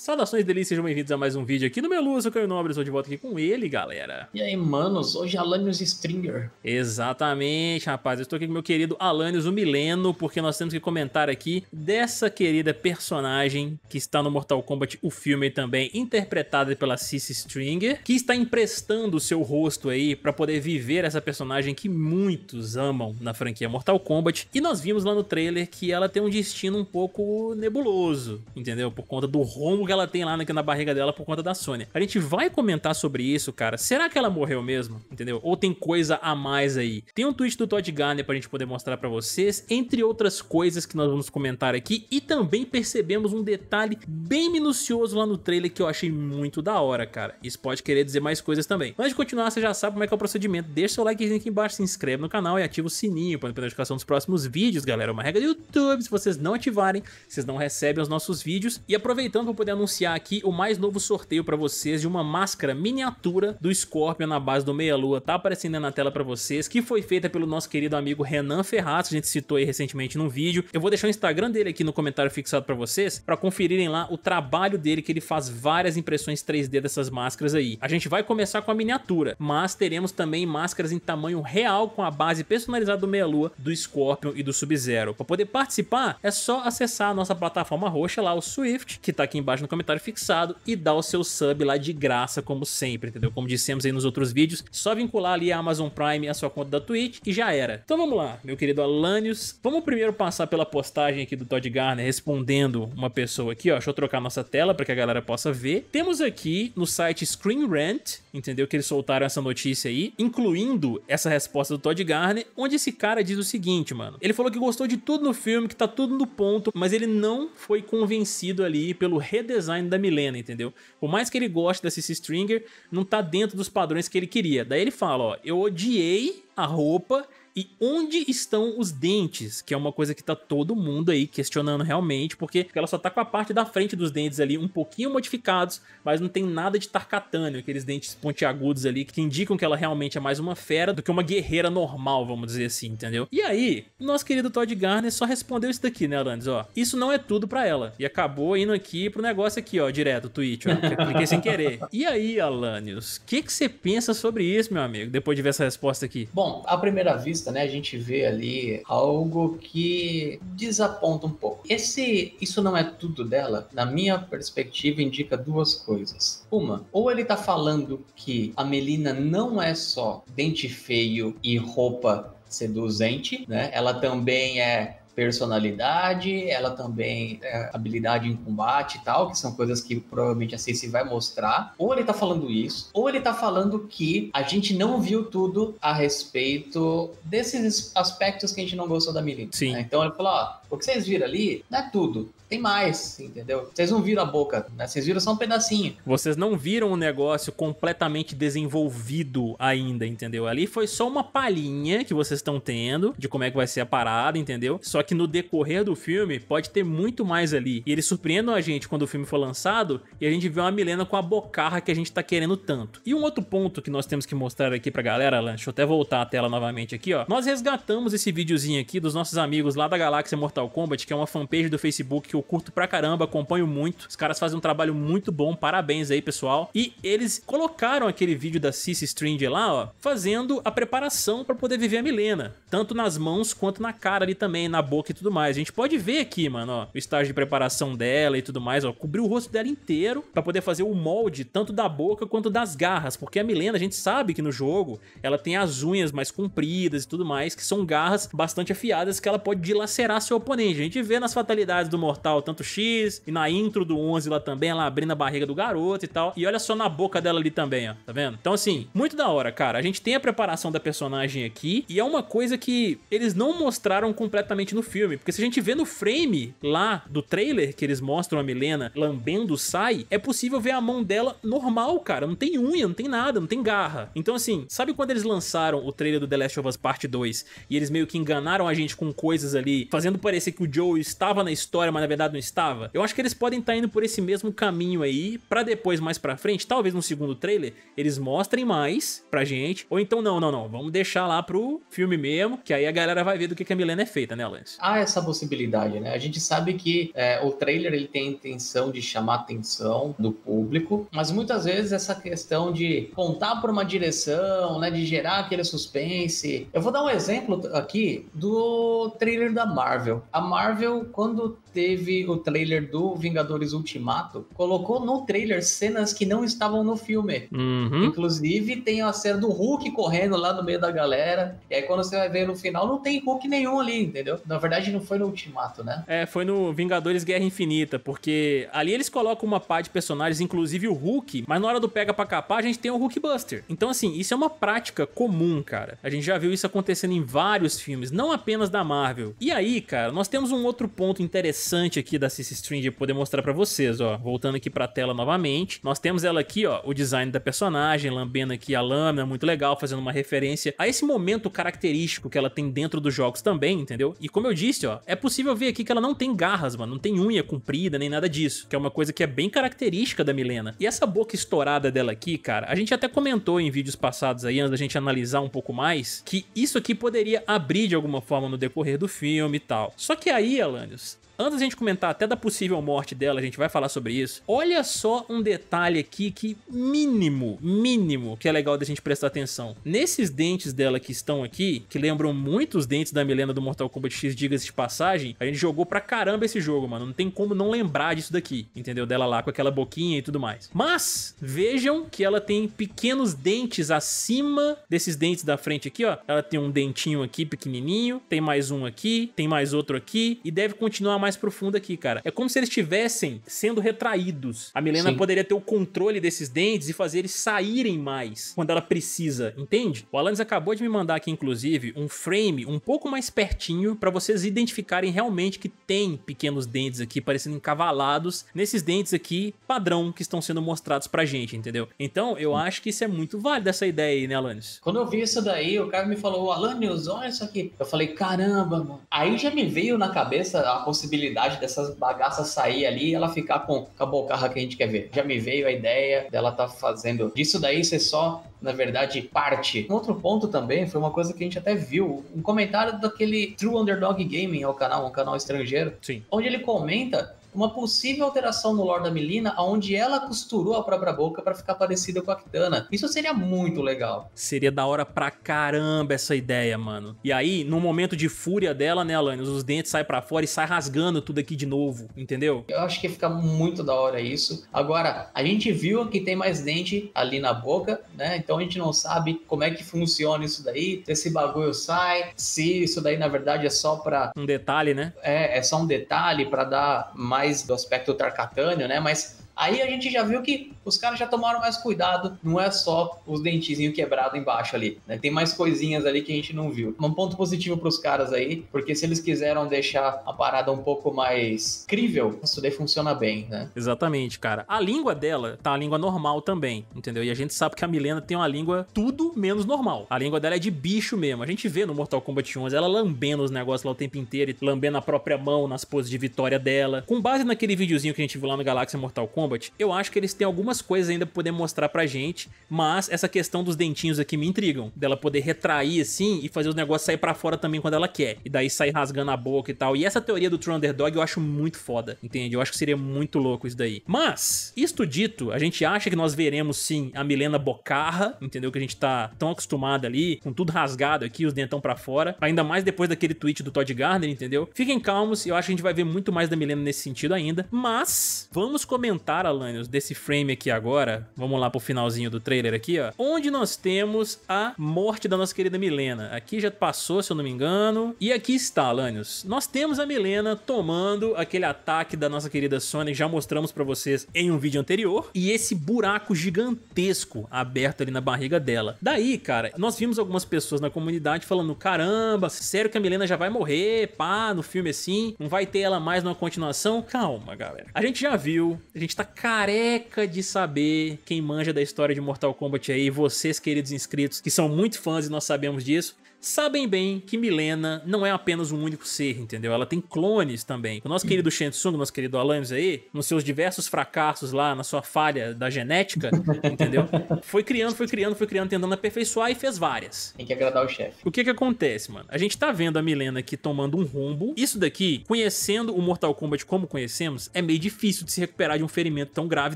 Saudações delícias, sejam bem-vindos a mais um vídeo aqui no meu Luz, eu Caio Nobre, estou de volta aqui com ele, galera. E aí, manos, hoje é Alanios Stringer. Exatamente, rapaz, eu estou aqui com meu querido Alanios, o Mileno, porque nós temos que comentar aqui dessa querida personagem que está no Mortal Kombat, o filme também, interpretada pela Cici Stringer, que está emprestando o seu rosto aí para poder viver essa personagem que muitos amam na franquia Mortal Kombat. E nós vimos lá no trailer que ela tem um destino um pouco nebuloso, entendeu? Por conta do rombo que ela tem lá na, na barriga dela por conta da Sônia. A gente vai comentar sobre isso, cara. Será que ela morreu mesmo? Entendeu? Ou tem coisa a mais aí? Tem um tweet do Todd Garner pra gente poder mostrar pra vocês, entre outras coisas que nós vamos comentar aqui. E também percebemos um detalhe bem minucioso lá no trailer que eu achei muito da hora, cara. Isso pode querer dizer mais coisas também. Antes de continuar, você já sabe como é que é o procedimento. Deixa seu likezinho aqui embaixo, se inscreve no canal e ativa o sininho para não perder a notificação dos próximos vídeos, galera. É uma regra do YouTube. Se vocês não ativarem, vocês não recebem os nossos vídeos. E aproveitando pra poder anunciar aqui o mais novo sorteio para vocês de uma máscara miniatura do Scorpion na base do Meia Lua. Tá aparecendo na tela para vocês, que foi feita pelo nosso querido amigo Renan Ferraz, que a gente citou aí recentemente num vídeo. Eu vou deixar o Instagram dele aqui no comentário fixado para vocês, para conferirem lá o trabalho dele, que ele faz várias impressões 3D dessas máscaras aí. A gente vai começar com a miniatura, mas teremos também máscaras em tamanho real com a base personalizada do Meia Lua, do Scorpion e do Sub-Zero. Para poder participar, é só acessar a nossa plataforma roxa lá, o Swift, que tá aqui embaixo embaixo no comentário fixado e dá o seu sub lá de graça, como sempre, entendeu? Como dissemos aí nos outros vídeos, só vincular ali a Amazon Prime a sua conta da Twitch e já era. Então vamos lá, meu querido Alanios. Vamos primeiro passar pela postagem aqui do Todd Garner respondendo uma pessoa aqui, ó. Deixa eu trocar nossa tela para que a galera possa ver. Temos aqui no site Screen Rant, entendeu? Que eles soltaram essa notícia aí, incluindo essa resposta do Todd Garner, onde esse cara diz o seguinte, mano. Ele falou que gostou de tudo no filme, que tá tudo no ponto, mas ele não foi convencido ali pelo redor redesign da Milena, entendeu? Por mais que ele goste da CC Stringer, não tá dentro dos padrões que ele queria. Daí ele fala, ó, eu odiei a roupa e onde estão os dentes? Que é uma coisa que tá todo mundo aí questionando realmente, porque ela só tá com a parte da frente dos dentes ali um pouquinho modificados, mas não tem nada de tarcatânio, aqueles dentes pontiagudos ali que indicam que ela realmente é mais uma fera do que uma guerreira normal, vamos dizer assim, entendeu? E aí, nosso querido Todd Garner só respondeu isso daqui, né, Alanis, ó. Isso não é tudo para ela. E acabou indo aqui pro negócio aqui, ó, direto, tweet, ó. cliquei sem querer. E aí, Alanios, o que você pensa sobre isso, meu amigo, depois de ver essa resposta aqui? Bom, à primeira vista né, a gente vê ali algo que desaponta um pouco. Esse isso não é tudo dela, na minha perspectiva, indica duas coisas. Uma, ou ele tá falando que a Melina não é só dente feio e roupa seduzente, né? Ela também é personalidade, ela também é, habilidade em combate e tal, que são coisas que provavelmente a Cici vai mostrar. Ou ele tá falando isso, ou ele tá falando que a gente não viu tudo a respeito desses aspectos que a gente não gostou da Milena. Sim. Então ele falou, ó, o que vocês viram ali não é tudo. Tem mais, entendeu? Vocês não viram a boca, né? Vocês viram só um pedacinho. Vocês não viram o um negócio completamente desenvolvido ainda, entendeu? Ali foi só uma palhinha que vocês estão tendo de como é que vai ser a parada, entendeu? Só que no decorrer do filme pode ter muito mais ali. E eles surpreendam a gente quando o filme for lançado e a gente vê uma Milena com a bocarra que a gente tá querendo tanto. E um outro ponto que nós temos que mostrar aqui pra galera, Alan, deixa eu até voltar a tela novamente aqui, ó. Nós resgatamos esse videozinho aqui dos nossos amigos lá da Galáxia Mortal Mortal Kombat, que é uma fanpage do Facebook que eu curto pra caramba, acompanho muito. Os caras fazem um trabalho muito bom, parabéns aí, pessoal. E eles colocaram aquele vídeo da Cici Strange lá, ó, fazendo a preparação para poder viver a Milena, tanto nas mãos quanto na cara ali também, na boca e tudo mais. A gente pode ver aqui, mano, ó, o estágio de preparação dela e tudo mais, ó, cobriu o rosto dela inteiro para poder fazer o molde tanto da boca quanto das garras, porque a Milena, a gente sabe que no jogo ela tem as unhas mais compridas e tudo mais, que são garras bastante afiadas que ela pode dilacerar seu japonês. A gente vê nas fatalidades do Mortal, tanto X, e na intro do 11 lá também, ela abrindo a barriga do garoto e tal. E olha só na boca dela ali também, ó. Tá vendo? Então, assim, muito da hora, cara. A gente tem a preparação da personagem aqui, e é uma coisa que eles não mostraram completamente no filme. Porque se a gente vê no frame lá do trailer que eles mostram a Milena lambendo o Sai, é possível ver a mão dela normal, cara. Não tem unha, não tem nada, não tem garra. Então, assim, sabe quando eles lançaram o trailer do The Last of Us Part 2 e eles meio que enganaram a gente com coisas ali, fazendo parecer parecer que o Joe estava na história, mas na verdade não estava. Eu acho que eles podem estar tá indo por esse mesmo caminho aí, para depois, mais pra frente, talvez no segundo trailer, eles mostrem mais pra gente. Ou então, não, não, não, vamos deixar lá pro filme mesmo, que aí a galera vai ver do que, que a Milena é feita, né, Lance? Há essa possibilidade, né? A gente sabe que é, o trailer ele tem a intenção de chamar a atenção do público, mas muitas vezes essa questão de contar por uma direção, né, de gerar aquele suspense. Eu vou dar um exemplo aqui do trailer da Marvel. A Marvel, quando teve o trailer do Vingadores Ultimato, colocou no trailer cenas que não estavam no filme. Uhum. Inclusive, tem a cena do Hulk correndo lá no meio da galera. E aí, quando você vai ver no final, não tem Hulk nenhum ali, entendeu? Na verdade, não foi no Ultimato, né? É, foi no Vingadores Guerra Infinita, porque ali eles colocam uma pá de personagens, inclusive o Hulk, mas na hora do pega pra capar, a gente tem o Hulk Buster. Então, assim, isso é uma prática comum, cara. A gente já viu isso acontecendo em vários filmes, não apenas da Marvel. E aí, cara, nós temos um outro ponto interessante aqui da CC String de poder mostrar pra vocês, ó. Voltando aqui pra tela novamente, nós temos ela aqui, ó, o design da personagem, lambendo aqui a lâmina, muito legal, fazendo uma referência a esse momento característico que ela tem dentro dos jogos também, entendeu? E como eu disse, ó, é possível ver aqui que ela não tem garras, mano, não tem unha comprida, nem nada disso, que é uma coisa que é bem característica da Milena. E essa boca estourada dela aqui, cara, a gente até comentou em vídeos passados aí, antes da gente analisar um pouco mais, que isso aqui poderia abrir de alguma forma no decorrer do filme e tal. Só que aí, Alanios, Antes a gente comentar até da possível morte dela, a gente vai falar sobre isso. Olha só um detalhe aqui que mínimo, mínimo, que é legal da gente prestar atenção. Nesses dentes dela que estão aqui, que lembram muito os dentes da Milena do Mortal Kombat X, diga-se de passagem, a gente jogou pra caramba esse jogo, mano. Não tem como não lembrar disso daqui, entendeu? Dela lá com aquela boquinha e tudo mais. Mas, vejam que ela tem pequenos dentes acima desses dentes da frente aqui, ó. Ela tem um dentinho aqui pequenininho, tem mais um aqui, tem mais outro aqui e deve continuar mais mais profundo aqui, cara. É como se eles estivessem sendo retraídos. A Milena Sim. poderia ter o controle desses dentes e fazer eles saírem mais quando ela precisa, entende? O Alanis acabou de me mandar aqui, inclusive, um frame um pouco mais pertinho para vocês identificarem realmente que tem pequenos dentes aqui parecendo encavalados nesses dentes aqui padrão que estão sendo mostrados pra gente, entendeu? Então, eu acho que isso é muito válido essa ideia aí, né, Alanis? Quando eu vi isso daí, o cara me falou, Alanis, olha isso aqui. Eu falei, caramba, mano. Aí já me veio na cabeça a possibilidade possibilidade dessas bagaças sair ali e ela ficar com a bocarra que a gente quer ver. Já me veio a ideia dela tá fazendo disso daí ser só na verdade, parte. Um outro ponto também foi uma coisa que a gente até viu, um comentário daquele True Underdog Gaming, é o canal, um canal estrangeiro, Sim. onde ele comenta uma possível alteração no lore da Melina, onde ela costurou a própria boca para ficar parecida com a Kitana. Isso seria muito legal. Seria da hora pra caramba essa ideia, mano. E aí, no momento de fúria dela, né, Alanis, os dentes saem para fora e sai rasgando tudo aqui de novo, entendeu? Eu acho que fica muito da hora isso. Agora, a gente viu que tem mais dente ali na boca, né? Então a gente não sabe como é que funciona isso daí, se esse bagulho sai, se isso daí na verdade é só pra. Um detalhe, né? É, é só um detalhe para dar mais mais do aspecto tarcatâneo, né? Mas Aí a gente já viu que os caras já tomaram mais cuidado, não é só os dentezinhos quebrados embaixo ali, né? Tem mais coisinhas ali que a gente não viu. Um ponto positivo para os caras aí, porque se eles quiseram deixar a parada um pouco mais crível, isso daí funciona bem, né? Exatamente, cara. A língua dela tá uma língua normal também, entendeu? E a gente sabe que a Milena tem uma língua tudo menos normal. A língua dela é de bicho mesmo. A gente vê no Mortal Kombat 11 ela lambendo os negócios lá o tempo inteiro, lambendo a própria mão nas poses de vitória dela. Com base naquele videozinho que a gente viu lá no Galáxia Mortal Kombat, Kombat. Eu acho que eles têm algumas coisas ainda pra poder mostrar pra gente, mas essa questão dos dentinhos aqui me intrigam. Dela poder retrair assim e fazer os negócios sair para fora também quando ela quer. E daí sair rasgando a boca e tal. E essa teoria do True Underdog eu acho muito foda, entende? Eu acho que seria muito louco isso daí. Mas, isto dito, a gente acha que nós veremos sim a Milena Bocarra, entendeu? Que a gente tá tão acostumado ali, com tudo rasgado aqui, os dentão para fora. Ainda mais depois daquele tweet do Todd Gardner, entendeu? Fiquem calmos, eu acho que a gente vai ver muito mais da Milena nesse sentido ainda. Mas, vamos comentar falar, Alanios, desse frame aqui agora, vamos lá pro finalzinho do trailer aqui, ó, onde nós temos a morte da nossa querida Milena. Aqui já passou, se eu não me engano. E aqui está, Alanios. Nós temos a Milena tomando aquele ataque da nossa querida Sony, já mostramos pra vocês em um vídeo anterior. E esse buraco gigantesco aberto ali na barriga dela. Daí, cara, nós vimos algumas pessoas na comunidade falando, caramba, sério que a Milena já vai morrer, pá, no filme assim, não vai ter ela mais numa continuação? Calma, galera. A gente já viu, a gente tá careca de saber quem manja da história de Mortal Kombat aí, vocês, queridos inscritos, que são muito fãs e nós sabemos disso sabem bem que Milena não é apenas um único ser, entendeu? Ela tem clones também. O nosso querido Shen Tsung, nosso querido Alanis aí, nos seus diversos fracassos lá, na sua falha da genética, entendeu? Foi criando, foi criando, foi criando, tentando aperfeiçoar e fez várias. Tem que agradar o chefe. O que que acontece, mano? A gente tá vendo a Milena aqui tomando um rumbo. Isso daqui, conhecendo o Mortal Kombat como conhecemos, é meio difícil de se recuperar de um ferimento tão grave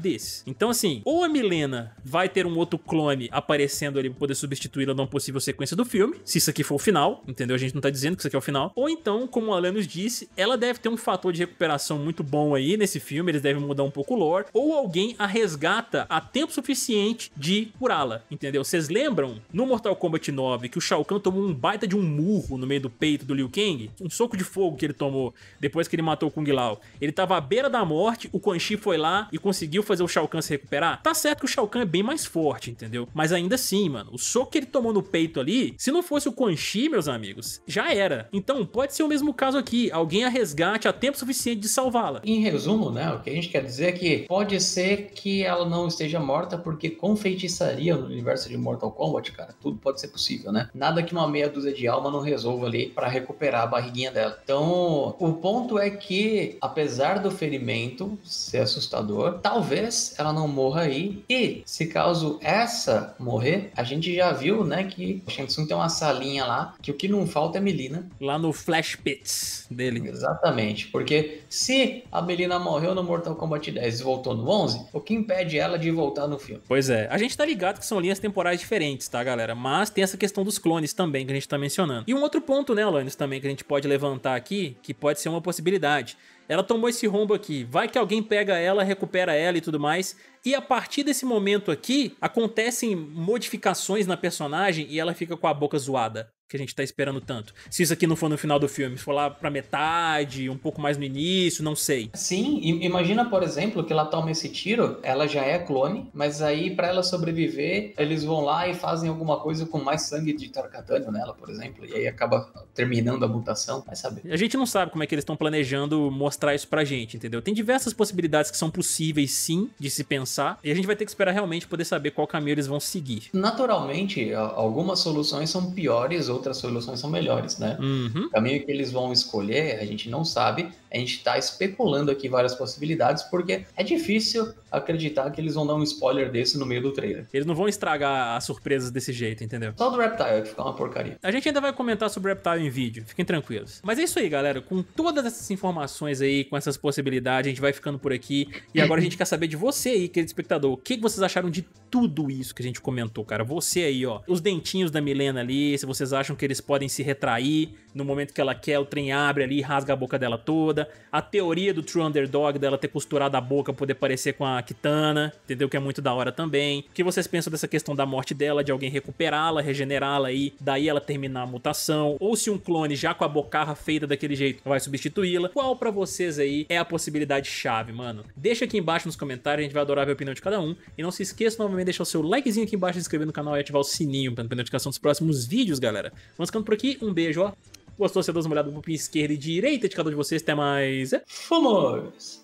desse. Então, assim, ou a Milena vai ter um outro clone aparecendo ali pra poder substituí-la numa possível sequência do filme, se isso aqui foi o final, entendeu? A gente não tá dizendo que isso aqui é o final. Ou então, como a Alan nos disse, ela deve ter um fator de recuperação muito bom aí nesse filme, eles devem mudar um pouco o lore, ou alguém a resgata a tempo suficiente de curá-la, entendeu? Vocês lembram no Mortal Kombat 9 que o Shao Kahn tomou um baita de um murro no meio do peito do Liu Kang? Um soco de fogo que ele tomou depois que ele matou o Kung Lao. Ele tava à beira da morte, o Quan Chi foi lá e conseguiu fazer o Shao Kahn se recuperar. Tá certo que o Shao Kahn é bem mais forte, entendeu? Mas ainda assim, mano, o soco que ele tomou no peito ali, se não fosse o Quan Chi, meus amigos, já era. Então pode ser o mesmo caso aqui, alguém a resgate a tempo suficiente de salvá-la. Em resumo, né, o que a gente quer dizer é que pode ser que ela não esteja morta porque com feitiçaria no universo de Mortal Kombat, cara, tudo pode ser possível, né? Nada que uma meia dúzia de alma não resolva ali para recuperar a barriguinha dela. Então, o ponto é que apesar do ferimento ser assustador, talvez ela não morra aí e se caso essa morrer, a gente já viu, né, que o Shang Tsung tem uma salinha salinha lá, que o que não falta é Melina. Lá no Flash Pits dele. Exatamente, porque se a Melina morreu no Mortal Kombat 10 e voltou no 11, o que impede ela de voltar no filme? Pois é, a gente tá ligado que são linhas temporais diferentes, tá, galera? Mas tem essa questão dos clones também que a gente tá mencionando. E um outro ponto, né, Alanis, também que a gente pode levantar aqui, que pode ser uma possibilidade ela tomou esse rombo aqui, vai que alguém pega ela, recupera ela e tudo mais. E a partir desse momento aqui, acontecem modificações na personagem e ela fica com a boca zoada que a gente tá esperando tanto. Se isso aqui não for no final do filme, se for lá pra metade, um pouco mais no início, não sei. Sim, imagina, por exemplo, que ela toma esse tiro, ela já é clone, mas aí para ela sobreviver, eles vão lá e fazem alguma coisa com mais sangue de Tarkatânio nela, por exemplo, e aí acaba terminando a mutação, vai saber. A gente não sabe como é que eles estão planejando mostrar isso pra gente, entendeu? Tem diversas possibilidades que são possíveis, sim, de se pensar, e a gente vai ter que esperar realmente poder saber qual caminho eles vão seguir. Naturalmente, algumas soluções são piores, outras outras soluções são melhores, né? Uhum. O caminho que eles vão escolher, a gente não sabe, a gente está especulando aqui várias possibilidades, porque é difícil acreditar que eles vão dar um spoiler desse no meio do trailer. Eles não vão estragar as surpresas desse jeito, entendeu? Só do Reptile, que fica uma porcaria. A gente ainda vai comentar sobre o Reptile em vídeo, fiquem tranquilos. Mas é isso aí, galera. Com todas essas informações aí, com essas possibilidades, a gente vai ficando por aqui. E agora a gente quer saber de você aí, querido espectador, o que vocês acharam de tudo isso que a gente comentou, cara? Você aí, ó, os dentinhos da Milena ali, se vocês acham acham que eles podem se retrair, no momento que ela quer, o trem abre ali e rasga a boca dela toda. A teoria do True Underdog dela ter costurado a boca poder parecer com a Kitana, entendeu? Que é muito da hora também. O que vocês pensam dessa questão da morte dela, de alguém recuperá-la, regenerá-la aí, daí ela terminar a mutação? Ou se um clone já com a bocarra feita daquele jeito vai substituí-la? Qual para vocês aí é a possibilidade chave, mano? Deixa aqui embaixo nos comentários, a gente vai adorar ver a opinião de cada um. E não se esqueça novamente de deixar o seu likezinho aqui embaixo, se inscrever no canal e ativar o sininho para não perder notificação dos próximos vídeos, galera. Vamos ficando por aqui, um beijo, ó. Gostou? Você dá uma olhada pro pino esquerda e direita de cada um de vocês. Até mais. É? Fomos!